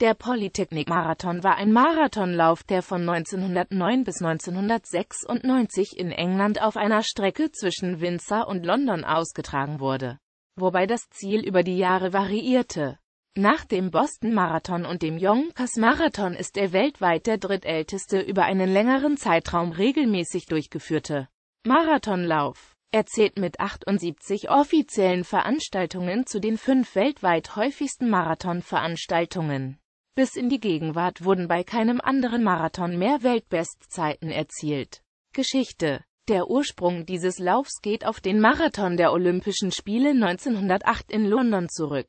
Der Polytechnik-Marathon war ein Marathonlauf, der von 1909 bis 1996 in England auf einer Strecke zwischen Windsor und London ausgetragen wurde, wobei das Ziel über die Jahre variierte. Nach dem Boston-Marathon und dem Yonkers-Marathon ist er weltweit der drittälteste über einen längeren Zeitraum regelmäßig durchgeführte Marathonlauf. Er zählt mit 78 offiziellen Veranstaltungen zu den fünf weltweit häufigsten Marathonveranstaltungen. Bis in die Gegenwart wurden bei keinem anderen Marathon mehr Weltbestzeiten erzielt. Geschichte Der Ursprung dieses Laufs geht auf den Marathon der Olympischen Spiele 1908 in London zurück.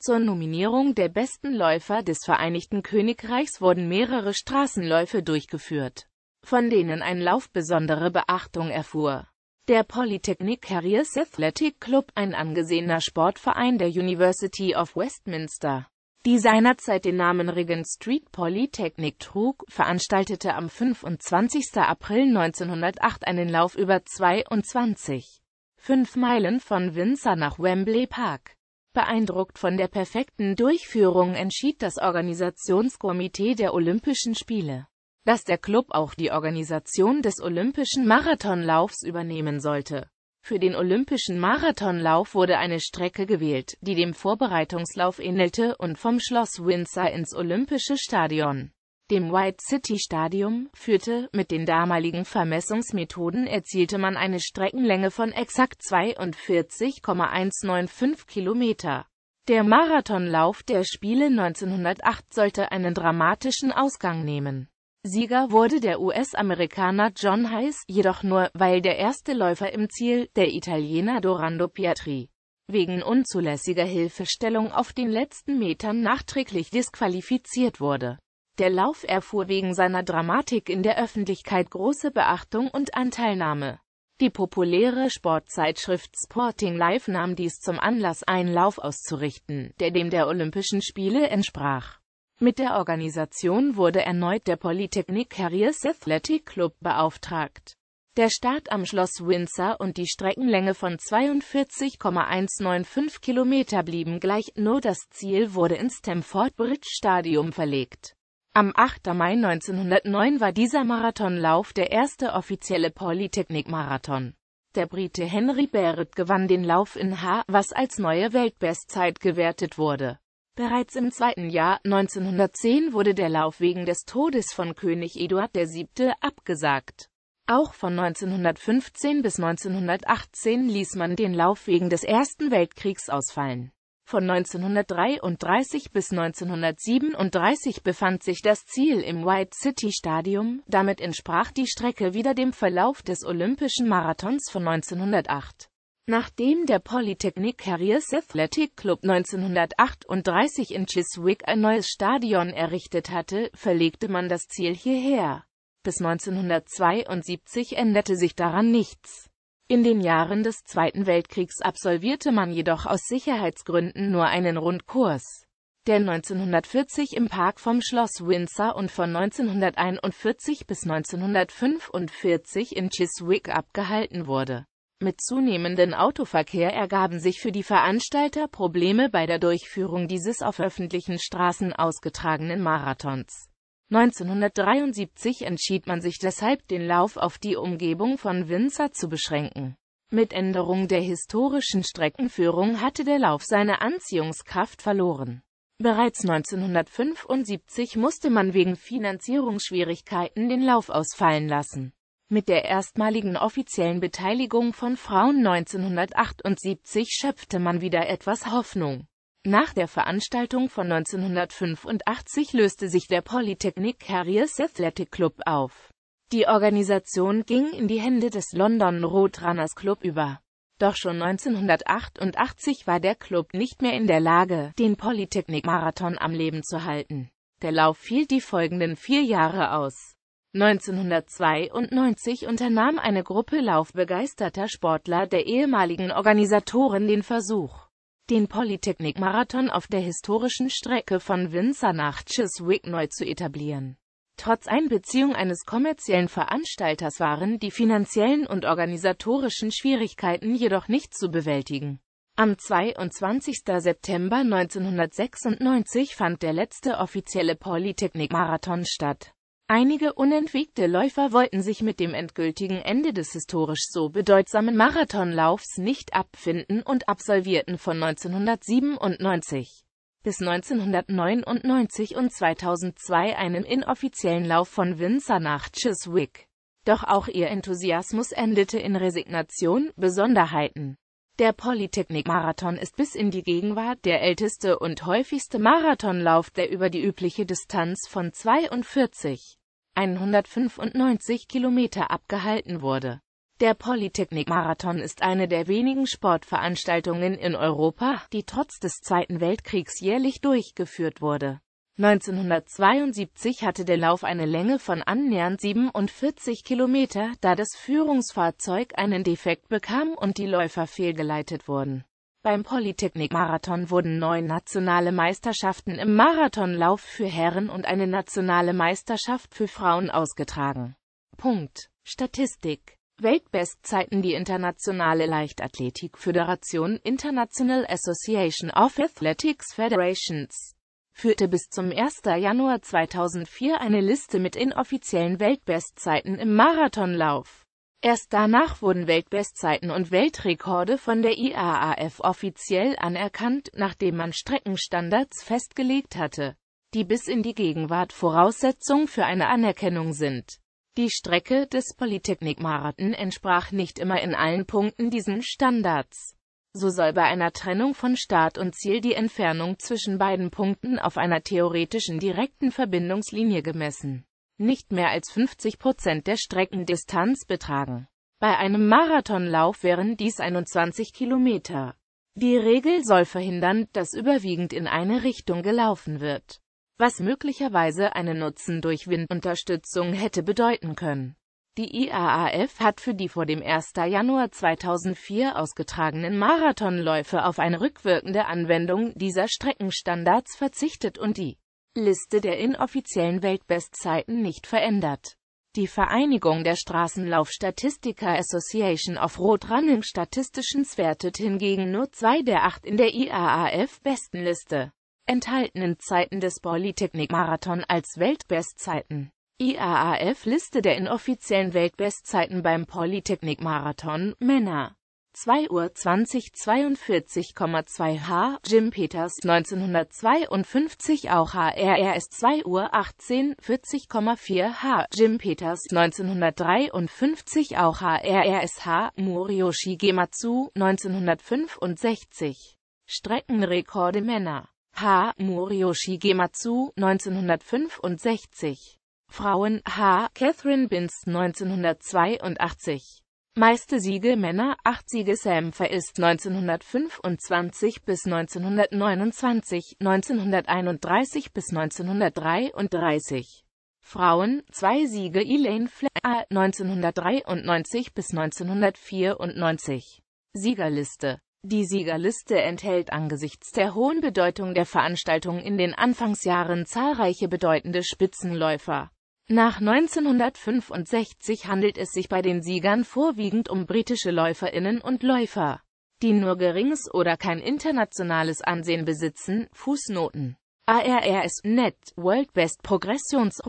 Zur Nominierung der besten Läufer des Vereinigten Königreichs wurden mehrere Straßenläufe durchgeführt, von denen ein Lauf besondere Beachtung erfuhr. Der Polytechnic Carriers Athletic Club, ein angesehener Sportverein der University of Westminster, die seinerzeit den Namen Regent Street Polytechnic trug, veranstaltete am 25. April 1908 einen Lauf über 22, 22,5 Meilen von Windsor nach Wembley Park. Beeindruckt von der perfekten Durchführung entschied das Organisationskomitee der Olympischen Spiele, dass der Club auch die Organisation des Olympischen Marathonlaufs übernehmen sollte für den olympischen Marathonlauf wurde eine Strecke gewählt, die dem Vorbereitungslauf ähnelte und vom Schloss Windsor ins Olympische Stadion, dem White City Stadium, führte. Mit den damaligen Vermessungsmethoden erzielte man eine Streckenlänge von exakt 42,195 Kilometer. Der Marathonlauf der Spiele 1908 sollte einen dramatischen Ausgang nehmen. Sieger wurde der US-Amerikaner John Heiss, jedoch nur, weil der erste Läufer im Ziel, der Italiener Dorando Pietri, wegen unzulässiger Hilfestellung auf den letzten Metern nachträglich disqualifiziert wurde. Der Lauf erfuhr wegen seiner Dramatik in der Öffentlichkeit große Beachtung und Anteilnahme. Die populäre Sportzeitschrift Sporting Life nahm dies zum Anlass, einen Lauf auszurichten, der dem der Olympischen Spiele entsprach. Mit der Organisation wurde erneut der Polytechnic Harriers Athletic Club beauftragt. Der Start am Schloss Windsor und die Streckenlänge von 42,195 Kilometer blieben gleich, nur das Ziel wurde ins Stamford Bridge Stadium verlegt. Am 8. Mai 1909 war dieser Marathonlauf der erste offizielle Polytechnik-Marathon. Der Brite Henry Barrett gewann den Lauf in H, was als neue Weltbestzeit gewertet wurde. Bereits im zweiten Jahr 1910 wurde der Lauf wegen des Todes von König Eduard VII. abgesagt. Auch von 1915 bis 1918 ließ man den Lauf wegen des Ersten Weltkriegs ausfallen. Von 1933 bis 1937 befand sich das Ziel im White City Stadium, damit entsprach die Strecke wieder dem Verlauf des Olympischen Marathons von 1908. Nachdem der Polytechnic Carriers Athletic Club 1938 in Chiswick ein neues Stadion errichtet hatte, verlegte man das Ziel hierher. Bis 1972 änderte sich daran nichts. In den Jahren des Zweiten Weltkriegs absolvierte man jedoch aus Sicherheitsgründen nur einen Rundkurs, der 1940 im Park vom Schloss Windsor und von 1941 bis 1945 in Chiswick abgehalten wurde. Mit zunehmendem Autoverkehr ergaben sich für die Veranstalter Probleme bei der Durchführung dieses auf öffentlichen Straßen ausgetragenen Marathons. 1973 entschied man sich deshalb, den Lauf auf die Umgebung von Winzer zu beschränken. Mit Änderung der historischen Streckenführung hatte der Lauf seine Anziehungskraft verloren. Bereits 1975 musste man wegen Finanzierungsschwierigkeiten den Lauf ausfallen lassen. Mit der erstmaligen offiziellen Beteiligung von Frauen 1978 schöpfte man wieder etwas Hoffnung. Nach der Veranstaltung von 1985 löste sich der Polytechnic Carriers Athletic Club auf. Die Organisation ging in die Hände des London Roadrunners Club über. Doch schon 1988 war der Club nicht mehr in der Lage, den Polytechnic-Marathon am Leben zu halten. Der Lauf fiel die folgenden vier Jahre aus. 1992 unternahm eine Gruppe laufbegeisterter Sportler der ehemaligen Organisatoren den Versuch, den Polytechnik-Marathon auf der historischen Strecke von Windsor nach Chiswick neu zu etablieren. Trotz Einbeziehung eines kommerziellen Veranstalters waren die finanziellen und organisatorischen Schwierigkeiten jedoch nicht zu bewältigen. Am 22. September 1996 fand der letzte offizielle Polytechnik-Marathon statt Einige unentwegte Läufer wollten sich mit dem endgültigen Ende des historisch so bedeutsamen Marathonlaufs nicht abfinden und absolvierten von 1997 bis 1999 und 2002 einen inoffiziellen Lauf von Winzer nach Chiswick. Doch auch ihr Enthusiasmus endete in Resignation, Besonderheiten. Der Polytechnik-Marathon ist bis in die Gegenwart der älteste und häufigste Marathonlauf, der über die übliche Distanz von 42 195 Kilometer abgehalten wurde. Der Polytechnik-Marathon ist eine der wenigen Sportveranstaltungen in Europa, die trotz des Zweiten Weltkriegs jährlich durchgeführt wurde. 1972 hatte der Lauf eine Länge von annähernd 47 Kilometer, da das Führungsfahrzeug einen Defekt bekam und die Läufer fehlgeleitet wurden beim Polytechnik-Marathon wurden neun nationale Meisterschaften im Marathonlauf für Herren und eine nationale Meisterschaft für Frauen ausgetragen. Punkt. Statistik Weltbestzeiten Die Internationale Leichtathletik-Föderation International Association of Athletics Federations führte bis zum 1. Januar 2004 eine Liste mit inoffiziellen Weltbestzeiten im Marathonlauf. Erst danach wurden Weltbestzeiten und Weltrekorde von der IAAF offiziell anerkannt, nachdem man Streckenstandards festgelegt hatte, die bis in die Gegenwart Voraussetzung für eine Anerkennung sind. Die Strecke des Polytechnikmarathon entsprach nicht immer in allen Punkten diesen Standards. So soll bei einer Trennung von Start und Ziel die Entfernung zwischen beiden Punkten auf einer theoretischen direkten Verbindungslinie gemessen nicht mehr als 50 Prozent der Streckendistanz betragen. Bei einem Marathonlauf wären dies 21 Kilometer. Die Regel soll verhindern, dass überwiegend in eine Richtung gelaufen wird, was möglicherweise einen Nutzen durch Windunterstützung hätte bedeuten können. Die IAAF hat für die vor dem 1. Januar 2004 ausgetragenen Marathonläufe auf eine rückwirkende Anwendung dieser Streckenstandards verzichtet und die Liste der inoffiziellen Weltbestzeiten nicht verändert. Die Vereinigung der Straßenlaufstatistiker Association of Road Running Statisticians wertet hingegen nur zwei der acht in der IAAF-Bestenliste enthaltenen Zeiten des Polytechnic marathon als Weltbestzeiten. IAAF-Liste der inoffiziellen Weltbestzeiten beim Polytechnik-Marathon Männer 2 Uhr 20 42,2 H. Jim Peters 1952 auch HRRS 2 Uhr 18 40,4 H. Jim Peters 1953 auch HRRS H. Moriyoshi Gematsu 1965 Streckenrekorde Männer H. Moriyoshi Gematsu 1965 Frauen H. Catherine Binz 1982 Meiste Siege Männer, 8 Siege Sam ist 1925 bis 1929, 1931 bis 1933. Frauen, 2 Siege Elaine Flair äh, 1993 bis 1994. Siegerliste Die Siegerliste enthält angesichts der hohen Bedeutung der Veranstaltung in den Anfangsjahren zahlreiche bedeutende Spitzenläufer. Nach 1965 handelt es sich bei den Siegern vorwiegend um britische Läuferinnen und Läufer, die nur geringes oder kein internationales Ansehen besitzen. Fußnoten ARRS Net World Best Progressions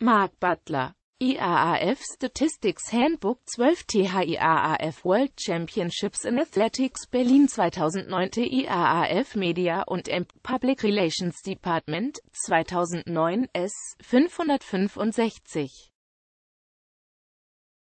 Mark Butler IAAF Statistics Handbook 12 THIAAF World Championships in Athletics Berlin 2009 IAAF Media und M Public Relations Department 2009 S 565